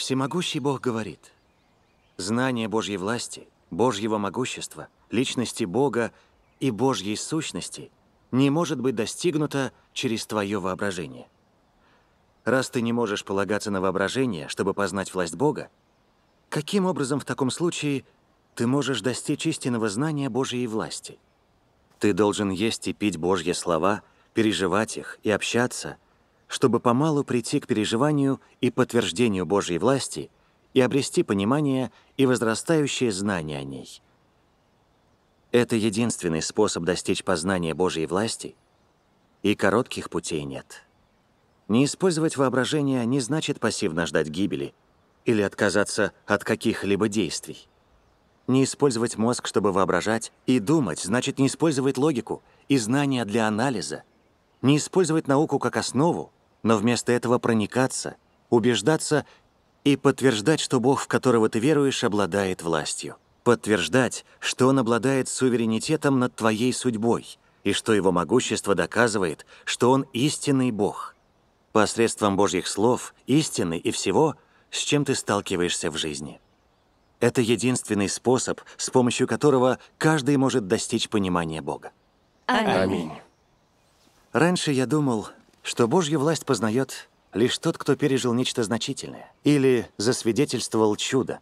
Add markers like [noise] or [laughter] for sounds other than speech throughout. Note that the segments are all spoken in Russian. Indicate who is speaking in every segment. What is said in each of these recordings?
Speaker 1: Всемогущий Бог говорит, знание Божьей власти, Божьего могущества, личности Бога и Божьей сущности не может быть достигнуто через твое воображение. Раз ты не можешь полагаться на воображение, чтобы познать власть Бога, каким образом в таком случае ты можешь достичь истинного знания Божьей власти? Ты должен есть и пить Божьи слова, переживать их и общаться – чтобы помалу прийти к переживанию и подтверждению Божьей власти и обрести понимание и возрастающее знание о ней. Это единственный способ достичь познания Божьей власти, и коротких путей нет. Не использовать воображение не значит пассивно ждать гибели или отказаться от каких-либо действий. Не использовать мозг, чтобы воображать, и думать, значит не использовать логику и знания для анализа, не использовать науку как основу, но вместо этого проникаться, убеждаться и подтверждать, что Бог, в которого ты веруешь, обладает властью. Подтверждать, что Он обладает суверенитетом над твоей судьбой и что Его могущество доказывает, что Он истинный Бог. Посредством Божьих слов, истины и всего, с чем ты сталкиваешься в жизни. Это единственный способ, с помощью которого каждый может достичь понимания Бога.
Speaker 2: Аминь.
Speaker 1: Раньше я думал, что Божью власть познает лишь тот, кто пережил нечто значительное или засвидетельствовал чудо.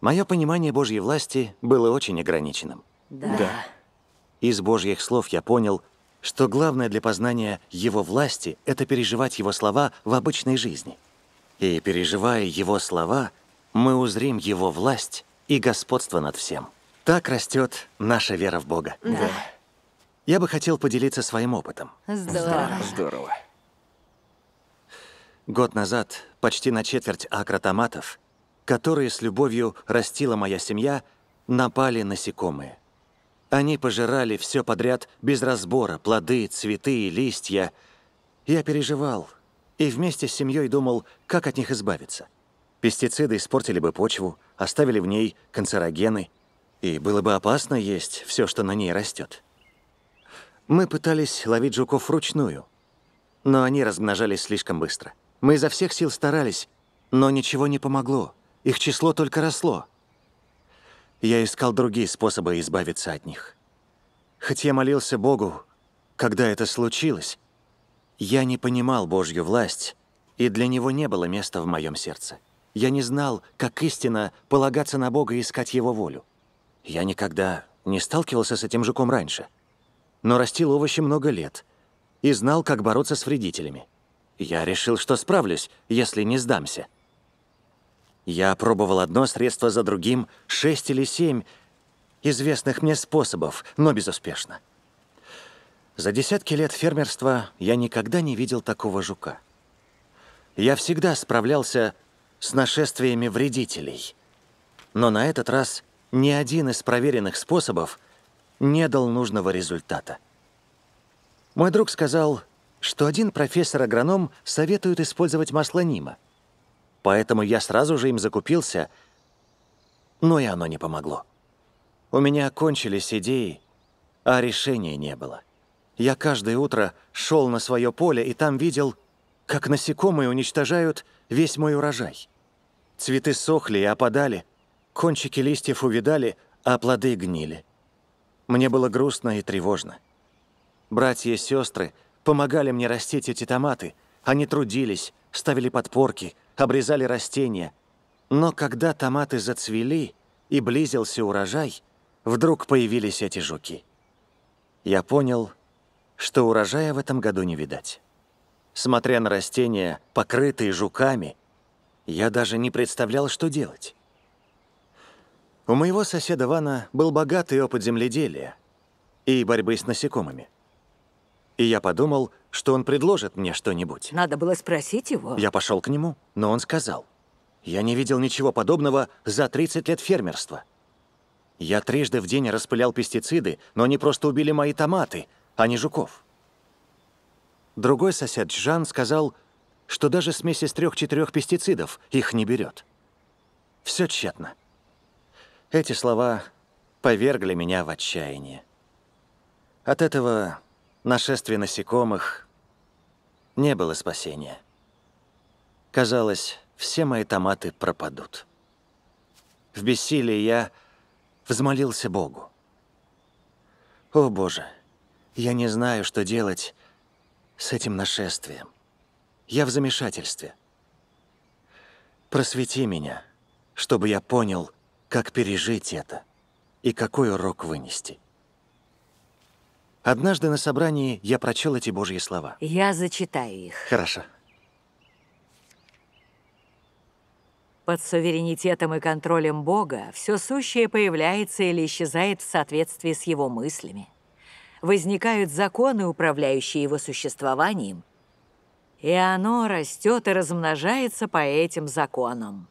Speaker 1: Мое понимание Божьей власти было очень ограниченным. Да. да. Из Божьих слов я понял, что главное для познания Его власти — это переживать Его слова в обычной жизни. И переживая Его слова, мы узрим Его власть и господство над всем. Так растет наша вера в Бога. Да. да. Я бы хотел поделиться своим опытом. Здорово. Здорово. Год назад почти на четверть акра которые с любовью растила моя семья, напали насекомые. Они пожирали все подряд без разбора, плоды, цветы и листья. Я переживал и вместе с семьей думал, как от них избавиться. Пестициды испортили бы почву, оставили в ней канцерогены, и было бы опасно есть все, что на ней растет. Мы пытались ловить жуков вручную, но они размножались слишком быстро. Мы изо всех сил старались, но ничего не помогло. Их число только росло. Я искал другие способы избавиться от них. Хоть я молился Богу, когда это случилось, я не понимал Божью власть, и для него не было места в моем сердце. Я не знал, как истинно полагаться на Бога и искать Его волю. Я никогда не сталкивался с этим жуком раньше — но растил овощи много лет и знал, как бороться с вредителями. Я решил, что справлюсь, если не сдамся. Я пробовал одно средство за другим, шесть или семь известных мне способов, но безуспешно. За десятки лет фермерства я никогда не видел такого жука. Я всегда справлялся с нашествиями вредителей. Но на этот раз ни один из проверенных способов – не дал нужного результата. Мой друг сказал, что один профессор-агроном советует использовать масло Нима. Поэтому я сразу же им закупился, но и оно не помогло. У меня кончились идеи, а решения не было. Я каждое утро шел на свое поле и там видел, как насекомые уничтожают весь мой урожай. Цветы сохли и опадали, кончики листьев увидали, а плоды гнили. Мне было грустно и тревожно. Братья и сестры помогали мне растить эти томаты. Они трудились, ставили подпорки, обрезали растения. Но когда томаты зацвели и близился урожай, вдруг появились эти жуки. Я понял, что урожая в этом году не видать. Смотря на растения, покрытые жуками, я даже не представлял, что делать. У моего соседа Вана был богатый опыт земледелия и борьбы с насекомыми. И я подумал, что он предложит мне что-нибудь.
Speaker 2: Надо было спросить его.
Speaker 1: Я пошел к нему, но он сказал. Я не видел ничего подобного за 30 лет фермерства. Я трижды в день распылял пестициды, но они просто убили мои томаты, а не жуков. Другой сосед Жан сказал, что даже смесь из трех-четырех пестицидов их не берет. Все тщетно. Эти слова повергли меня в отчаяние. От этого нашествия насекомых не было спасения. Казалось, все мои томаты пропадут. В бессилии я взмолился Богу. «О, Боже, я не знаю, что делать с этим нашествием. Я в замешательстве. Просвети меня, чтобы я понял, как пережить это и какой урок вынести. Однажды на собрании я прочел эти Божьи слова.
Speaker 2: Я зачитаю их. Хорошо. Под суверенитетом и контролем Бога все сущее появляется или исчезает в соответствии с его мыслями. Возникают законы, управляющие его существованием, и оно растет и размножается по этим законам.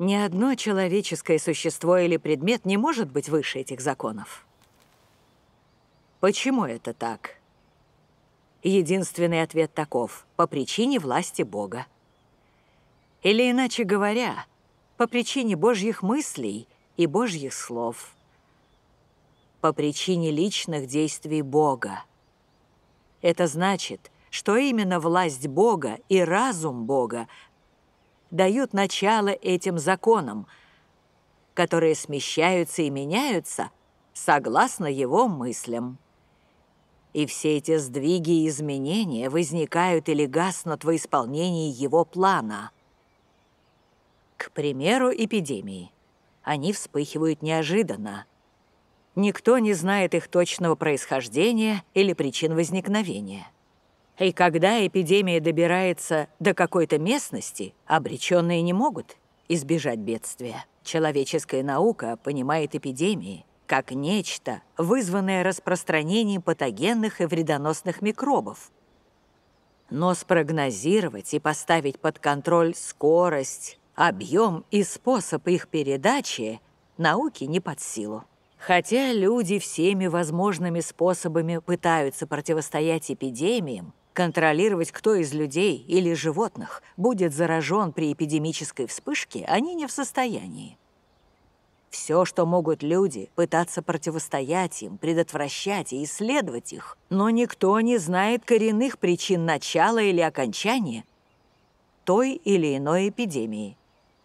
Speaker 2: Ни одно человеческое существо или предмет не может быть выше этих законов. Почему это так? Единственный ответ таков – по причине власти Бога. Или иначе говоря, по причине Божьих мыслей и Божьих слов. По причине личных действий Бога. Это значит, что именно власть Бога и разум Бога дают начало этим законам, которые смещаются и меняются согласно его мыслям. И все эти сдвиги и изменения возникают или гаснут во исполнении его плана. К примеру, эпидемии. Они вспыхивают неожиданно. Никто не знает их точного происхождения или причин возникновения. И когда эпидемия добирается до какой-то местности, обреченные не могут избежать бедствия. Человеческая наука понимает эпидемии как нечто, вызванное распространением патогенных и вредоносных микробов. Но спрогнозировать и поставить под контроль скорость, объем и способ их передачи науке не под силу. Хотя люди всеми возможными способами пытаются противостоять эпидемиям, Контролировать, кто из людей или животных будет заражен при эпидемической вспышке, они не в состоянии. Все, что могут люди, пытаться противостоять им, предотвращать и исследовать их, но никто не знает коренных причин начала или окончания той или иной эпидемии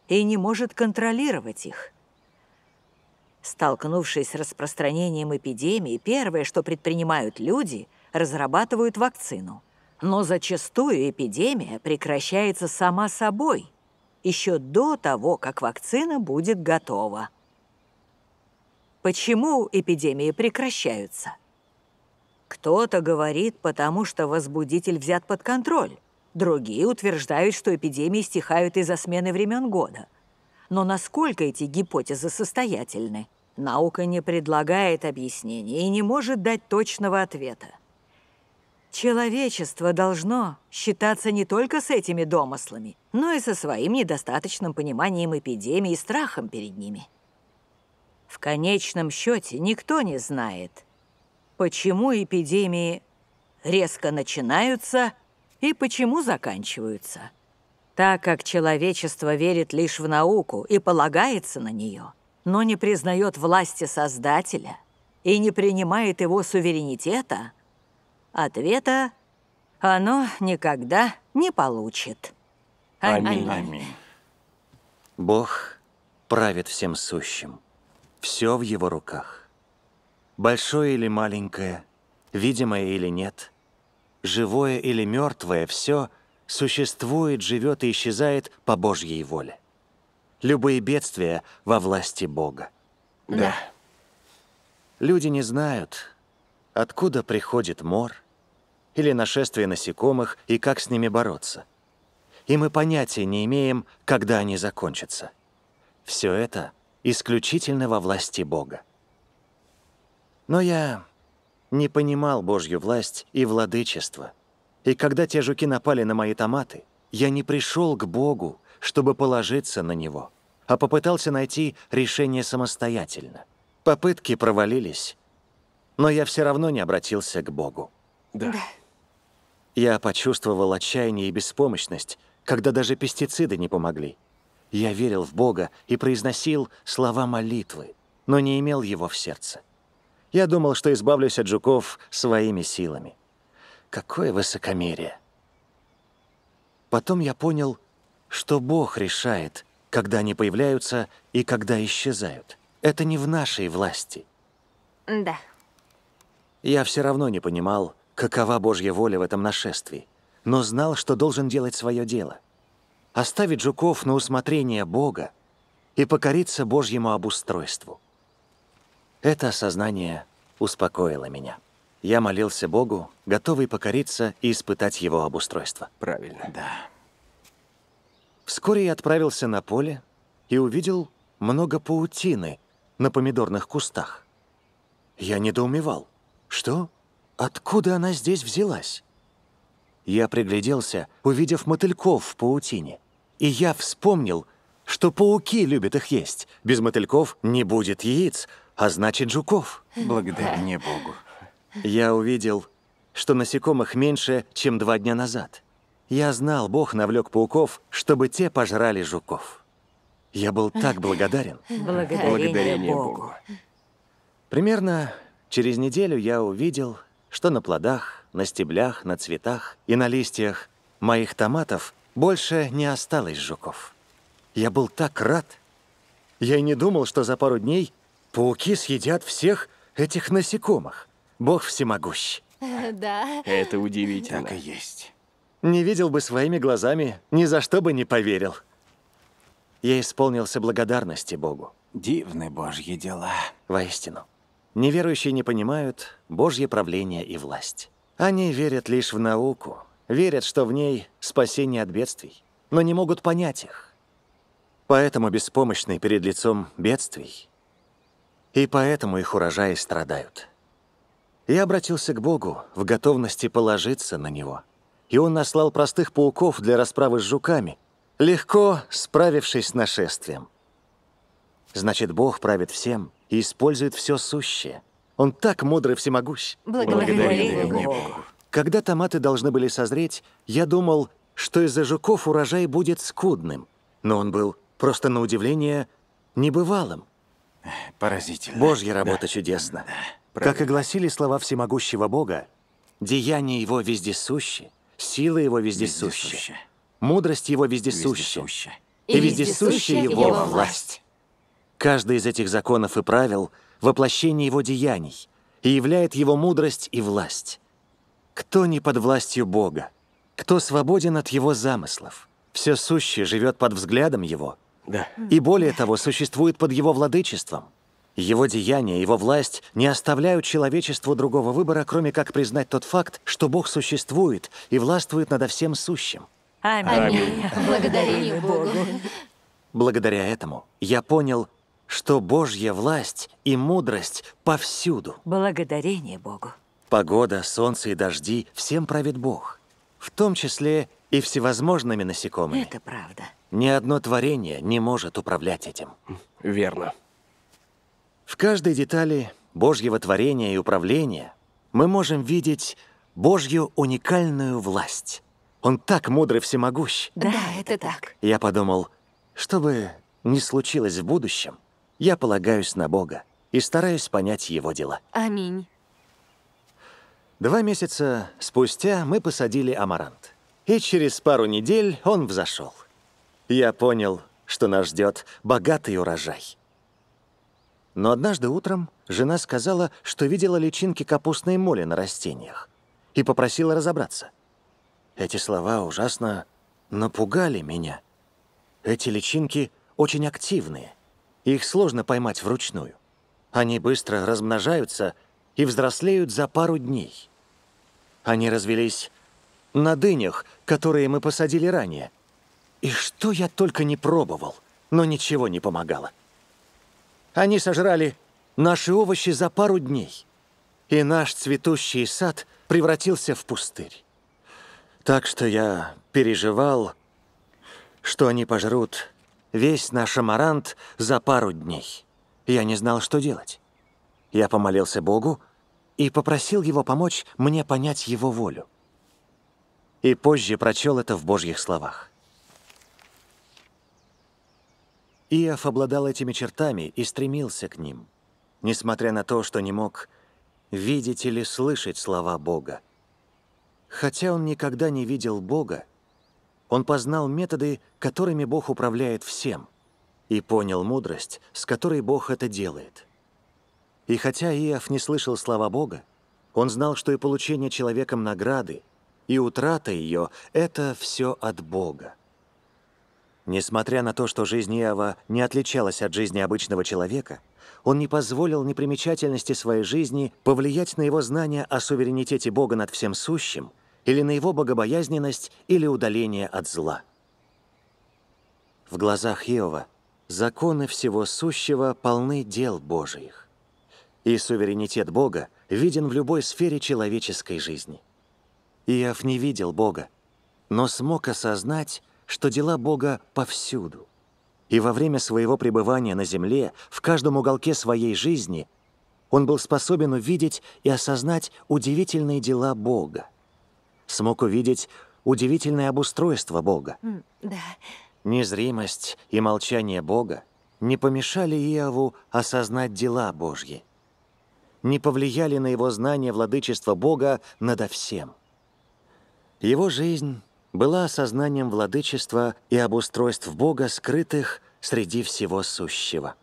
Speaker 2: и не может контролировать их. Столкнувшись с распространением эпидемии, первое, что предпринимают люди, разрабатывают вакцину – но зачастую эпидемия прекращается сама собой, еще до того, как вакцина будет готова. Почему эпидемии прекращаются? Кто-то говорит, потому что возбудитель взят под контроль. Другие утверждают, что эпидемии стихают из-за смены времен года. Но насколько эти гипотезы состоятельны? Наука не предлагает объяснений и не может дать точного ответа. Человечество должно считаться не только с этими домыслами, но и со своим недостаточным пониманием эпидемии и страхом перед ними. В конечном счете никто не знает, почему эпидемии резко начинаются и почему заканчиваются. Так как человечество верит лишь в науку и полагается на нее, но не признает власти Создателя и не принимает его суверенитета – Ответа оно никогда не получит.
Speaker 1: Аминь. Аминь. Бог правит всем сущим. Все в его руках. Большое или маленькое, видимое или нет, живое или мертвое, все существует, живет и исчезает по Божьей воле. Любые бедствия во власти Бога. Да. да. Люди не знают, откуда приходит мор – или нашествие насекомых и как с ними бороться. И мы понятия не имеем, когда они закончатся. Все это исключительно во власти Бога. Но я не понимал Божью власть и владычество. И когда те жуки напали на мои томаты, я не пришел к Богу, чтобы положиться на Него, а попытался найти решение самостоятельно. Попытки провалились, но я все равно не обратился к Богу. Да. да. Я почувствовал отчаяние и беспомощность, когда даже пестициды не помогли. Я верил в Бога и произносил слова молитвы, но не имел его в сердце. Я думал, что избавлюсь от жуков своими силами. Какое высокомерие! Потом я понял, что Бог решает, когда они появляются и когда исчезают. Это не в нашей власти. Да. Я все равно не понимал, какова Божья воля в этом нашествии, но знал, что должен делать свое дело. Оставить жуков на усмотрение Бога и покориться Божьему обустройству. Это осознание успокоило меня. Я молился Богу, готовый покориться и испытать его обустройство. Правильно. Да. Вскоре я отправился на поле и увидел много паутины на помидорных кустах. Я недоумевал. Что? Откуда она здесь взялась? Я пригляделся, увидев мотыльков в паутине. И я вспомнил, что пауки любят их есть. Без мотыльков не будет яиц, а значит жуков. Благодаря мне Богу. Я увидел, что насекомых меньше, чем два дня назад. Я знал, Бог навлек пауков, чтобы те пожрали жуков. Я был так благодарен.
Speaker 2: Благодарение Благодаря Богу.
Speaker 1: Примерно через неделю я увидел, что на плодах, на стеблях, на цветах и на листьях моих томатов больше не осталось жуков. Я был так рад. Я и не думал, что за пару дней пауки съедят всех этих насекомых. Бог всемогущ. [laughs] Да. Это удивительно. Так и есть. Не видел бы своими глазами, ни за что бы не поверил. Я исполнился благодарности Богу. Дивны Божьи дела. Воистину. Неверующие не понимают Божье правление и власть. Они верят лишь в науку, верят, что в ней спасение от бедствий, но не могут понять их. Поэтому беспомощны перед лицом бедствий, и поэтому их урожаи страдают. Я обратился к Богу в готовности положиться на Него, и Он наслал простых пауков для расправы с жуками, легко справившись с нашествием. Значит, Бог правит всем — и использует все сущее. Он так мудрый всемогущ. Благодаря Богу. Когда томаты должны были созреть, я думал, что из-за жуков урожай будет скудным. Но он был, просто на удивление, небывалым. Поразительно. Божья работа да. чудесна. Да, как и гласили слова всемогущего Бога, деяния его вездесущи, сила его вездесущи, вездесущи. мудрость его вездесуща, вездесущи. и вездесущая его власть. Каждый из этих законов и правил — воплощение его деяний и являет его мудрость и власть. Кто не под властью Бога? Кто свободен от его замыслов? Все сущее живет под взглядом его. Да. И более того, существует под его владычеством. Его деяния, его власть не оставляют человечеству другого выбора, кроме как признать тот факт, что Бог существует и властвует надо всем сущим.
Speaker 2: Аминь. Аминь. Благодарение Богу.
Speaker 1: Благодаря этому я понял, что Божья власть и мудрость повсюду.
Speaker 2: Благодарение Богу.
Speaker 1: Погода, солнце и дожди – всем правит Бог. В том числе и всевозможными насекомыми.
Speaker 2: Это правда.
Speaker 1: Ни одно творение не может управлять этим. Верно. В каждой детали Божьего творения и управления мы можем видеть Божью уникальную власть. Он так мудрый всемогущ.
Speaker 2: Да, да это так.
Speaker 1: Я подумал, чтобы не случилось в будущем, я полагаюсь на Бога и стараюсь понять Его дела. Аминь. Два месяца спустя мы посадили амарант. И через пару недель он взошел. Я понял, что нас ждет богатый урожай. Но однажды утром жена сказала, что видела личинки капустной моли на растениях и попросила разобраться. Эти слова ужасно напугали меня. Эти личинки очень активные. Их сложно поймать вручную. Они быстро размножаются и взрослеют за пару дней. Они развелись на дынях, которые мы посадили ранее. И что я только не пробовал, но ничего не помогало. Они сожрали наши овощи за пару дней, и наш цветущий сад превратился в пустырь. Так что я переживал, что они пожрут Весь наш амарант за пару дней. Я не знал, что делать. Я помолился Богу и попросил Его помочь мне понять Его волю. И позже прочел это в Божьих словах. Иов обладал этими чертами и стремился к ним, несмотря на то, что не мог видеть или слышать слова Бога. Хотя он никогда не видел Бога, он познал методы, которыми Бог управляет всем, и понял мудрость, с которой Бог это делает. И хотя Иов не слышал слова Бога, он знал, что и получение человеком награды, и утрата ее – это все от Бога. Несмотря на то, что жизнь Иова не отличалась от жизни обычного человека, он не позволил непримечательности своей жизни повлиять на его знания о суверенитете Бога над всем сущим – или на его богобоязненность, или удаление от зла. В глазах Иова законы всего сущего полны дел Божиих. И суверенитет Бога виден в любой сфере человеческой жизни. Иов не видел Бога, но смог осознать, что дела Бога повсюду. И во время своего пребывания на земле, в каждом уголке своей жизни, он был способен увидеть и осознать удивительные дела Бога смог увидеть удивительное обустройство Бога. Да. Незримость и молчание Бога не помешали Иову осознать дела Божьи, не повлияли на его знание владычества Бога надо всем. Его жизнь была осознанием владычества и обустройств Бога, скрытых среди всего сущего.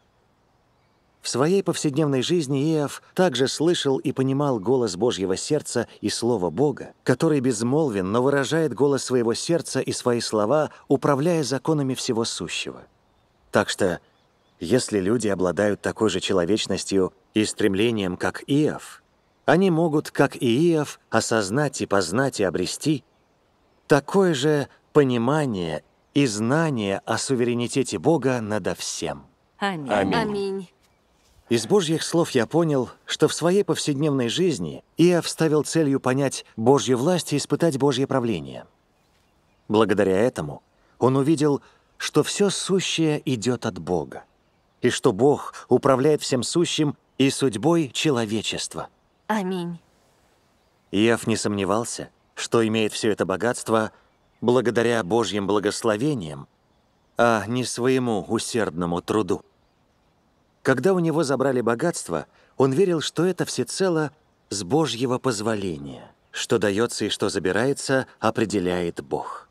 Speaker 1: В своей повседневной жизни Иов также слышал и понимал голос Божьего сердца и Слово Бога, который безмолвен, но выражает голос своего сердца и свои слова, управляя законами всего сущего. Так что, если люди обладают такой же человечностью и стремлением, как Иов, они могут, как и Иов, осознать и познать и обрести такое же понимание и знание о суверенитете Бога надо всем.
Speaker 2: Аминь. Аминь.
Speaker 1: Из Божьих слов я понял, что в своей повседневной жизни Иов ставил целью понять Божью власть и испытать Божье правление. Благодаря этому он увидел, что все сущее идет от Бога, и что Бог управляет всем сущим и судьбой человечества. Аминь. Иов не сомневался, что имеет все это богатство благодаря Божьим благословениям, а не своему усердному труду. Когда у него забрали богатство, он верил, что это всецело с Божьего позволения. Что дается и что забирается, определяет Бог.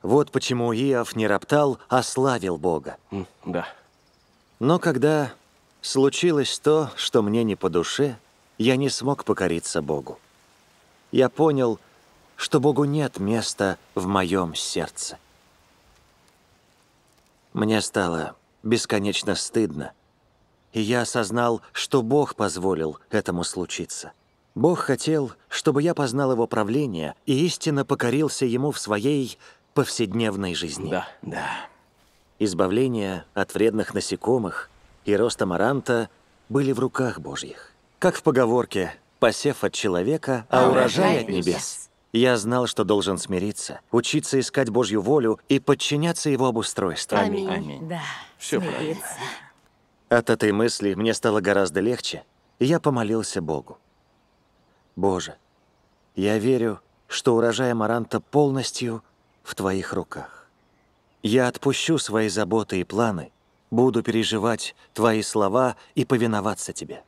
Speaker 1: Вот почему Иов не роптал, а славил Бога. Да. Но когда случилось то, что мне не по душе, я не смог покориться Богу. Я понял, что Богу нет места в моем сердце. Мне стало бесконечно стыдно, и я осознал, что Бог позволил этому случиться. Бог хотел, чтобы я познал Его правление и истинно покорился Ему в своей повседневной жизни. Да, да. Избавление от вредных насекомых и рост амаранта были в руках Божьих. Как в поговорке «посев от человека, а, а урожай от небес». небес. Я знал, что должен смириться, учиться искать Божью волю и подчиняться Его обустройству. Аминь. Аминь. Да, Все смириться. правильно. От этой мысли мне стало гораздо легче, и я помолился Богу. «Боже, я верю, что урожай Маранта полностью в Твоих руках. Я отпущу свои заботы и планы, буду переживать Твои слова и повиноваться Тебе».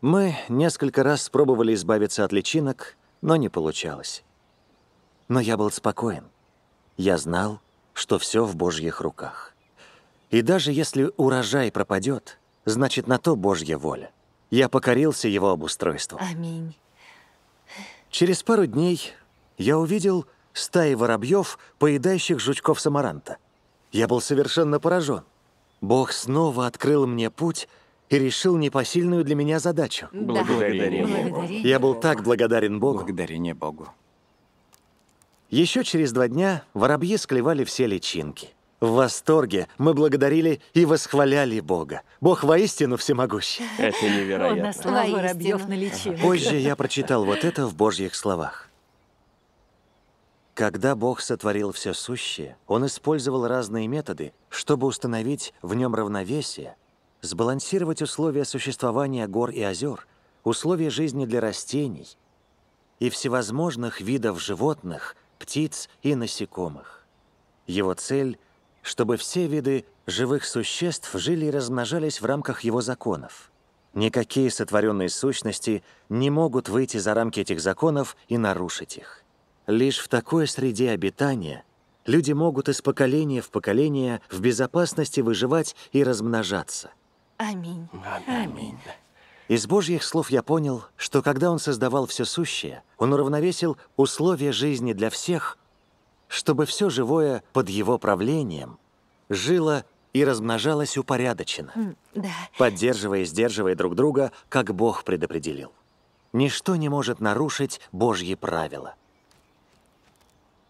Speaker 1: Мы несколько раз пробовали избавиться от личинок, но не получалось. Но я был спокоен. Я знал, что все в Божьих руках. И даже если урожай пропадет, значит, на то Божья воля. Я покорился его обустройству. Аминь. Через пару дней я увидел стаи воробьев, поедающих жучков самаранта. Я был совершенно поражен. Бог снова открыл мне путь и решил непосильную для меня задачу. Да. Благодарение, Богу. Я был так благодарен Богу. Благодарение Богу. Еще через два дня воробьи склевали все личинки. В восторге мы благодарили и восхваляли Бога. Бог воистину всемогущий. Это невероятно. Он нас
Speaker 2: слава воробьев налечил. Позже я
Speaker 1: прочитал вот это в Божьих словах. Когда Бог сотворил все сущее, Он использовал разные методы, чтобы установить в нем равновесие, сбалансировать условия существования гор и озер, условия жизни для растений и всевозможных видов животных, птиц и насекомых. Его цель чтобы все виды живых существ жили и размножались в рамках его законов. Никакие сотворенные сущности не могут выйти за рамки этих законов и нарушить их. Лишь в такой среде обитания люди могут из поколения в поколение в безопасности выживать и размножаться.
Speaker 2: Аминь. Аминь.
Speaker 1: Из Божьих слов я понял, что когда Он создавал все сущее, Он уравновесил условия жизни для всех чтобы все живое под его правлением жило и размножалось упорядоченно, да. поддерживая и сдерживая друг друга, как Бог предопределил. Ничто не может нарушить Божьи правила.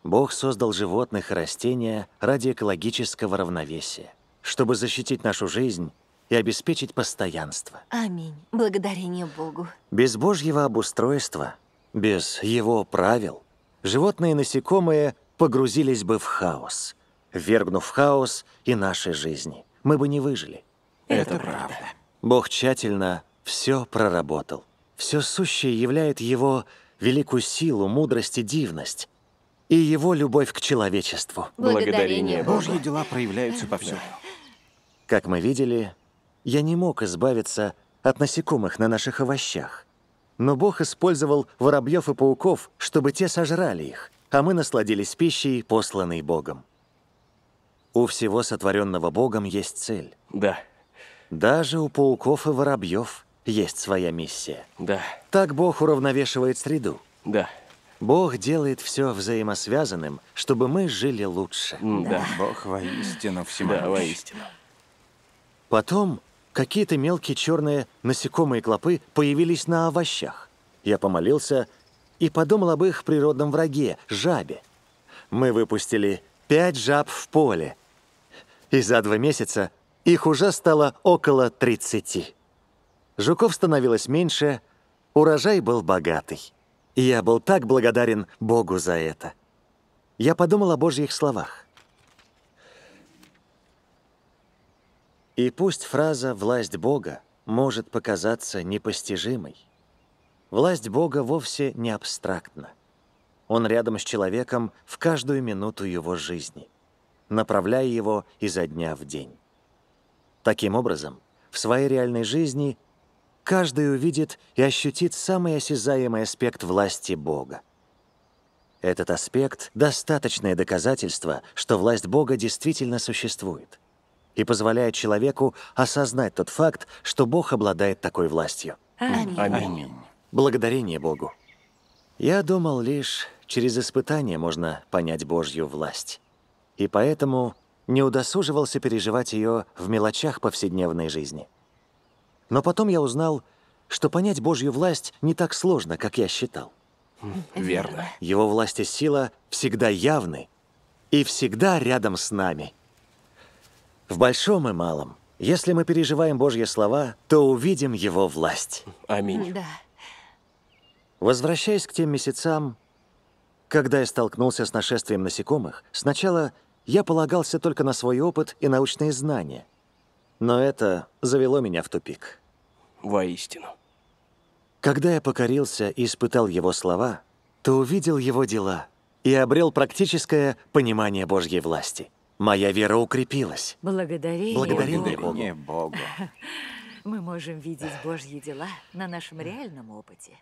Speaker 1: Бог создал животных и растения ради экологического равновесия, чтобы защитить нашу жизнь и обеспечить постоянство.
Speaker 2: Аминь. Благодарение Богу.
Speaker 1: Без Божьего обустройства, без Его правил, животные и насекомые погрузились бы в хаос, вергнув хаос и нашей жизни. Мы бы не выжили. Это правда. Бог тщательно все проработал. Все сущее являет Его великую силу, мудрость и дивность, и Его любовь к человечеству. Благодарение Божьи дела проявляются повсюду. Как мы видели, я не мог избавиться от насекомых на наших овощах. Но Бог использовал воробьев и пауков, чтобы те сожрали их а мы насладились пищей, посланной Богом. У всего сотворенного Богом есть цель. Да. Даже у пауков и воробьев есть своя миссия. Да. Так Бог уравновешивает среду. Да. Бог делает все взаимосвязанным, чтобы мы жили лучше. Да. Бог воистину всемогущ. Да, воистину. Потом какие-то мелкие черные насекомые клопы появились на овощах. Я помолился, и подумал об их природном враге – жабе. Мы выпустили пять жаб в поле, и за два месяца их уже стало около 30. Жуков становилось меньше, урожай был богатый. И я был так благодарен Богу за это. Я подумал о Божьих словах. И пусть фраза «власть Бога» может показаться непостижимой, Власть Бога вовсе не абстрактна. Он рядом с человеком в каждую минуту его жизни, направляя его изо дня в день. Таким образом, в своей реальной жизни каждый увидит и ощутит самый осязаемый аспект власти Бога. Этот аспект — достаточное доказательство, что власть Бога действительно существует и позволяет человеку осознать тот факт, что Бог обладает такой властью.
Speaker 2: Аминь. Аминь.
Speaker 1: Благодарение Богу. Я думал, лишь через испытание можно понять Божью власть. И поэтому не удосуживался переживать ее в мелочах повседневной жизни. Но потом я узнал, что понять Божью власть не так сложно, как я считал. Верно. Его власть и сила всегда явны и всегда рядом с нами. В большом и малом. Если мы переживаем Божьи слова, то увидим Его власть. Аминь. Да. Возвращаясь к тем месяцам, когда я столкнулся с нашествием насекомых, сначала я полагался только на свой опыт и научные знания. Но это завело меня в тупик. Воистину. Когда я покорился и испытал его слова, то увидел его дела и обрел практическое понимание Божьей власти. Моя вера укрепилась. Благодарение, Благодарение Богу. Благодарение Богу. [laughs]
Speaker 2: Мы можем видеть Божьи дела на нашем реальном опыте.